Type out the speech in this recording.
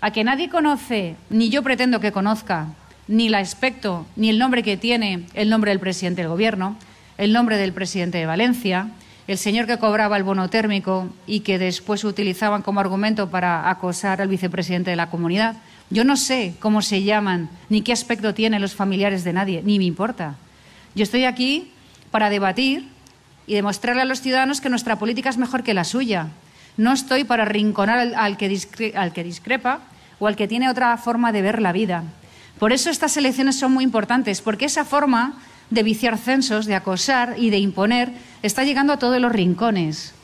a que nadie conoce, ni yo pretendo que conozca, ni la aspecto, ni el nombre que tiene el nombre del presidente del Gobierno, el nombre del presidente de Valencia, el señor que cobraba el bono térmico y que después utilizaban como argumento para acosar al vicepresidente de la comunidad. Yo no sé cómo se llaman, ni qué aspecto tienen los familiares de nadie, ni me importa. Yo estoy aquí para debatir y demostrarle a los ciudadanos que nuestra política es mejor que la suya, no estoy para rinconar al, al que discrepa o al que tiene otra forma de ver la vida. Por eso estas elecciones son muy importantes, porque esa forma de viciar censos, de acosar y de imponer está llegando a todos los rincones.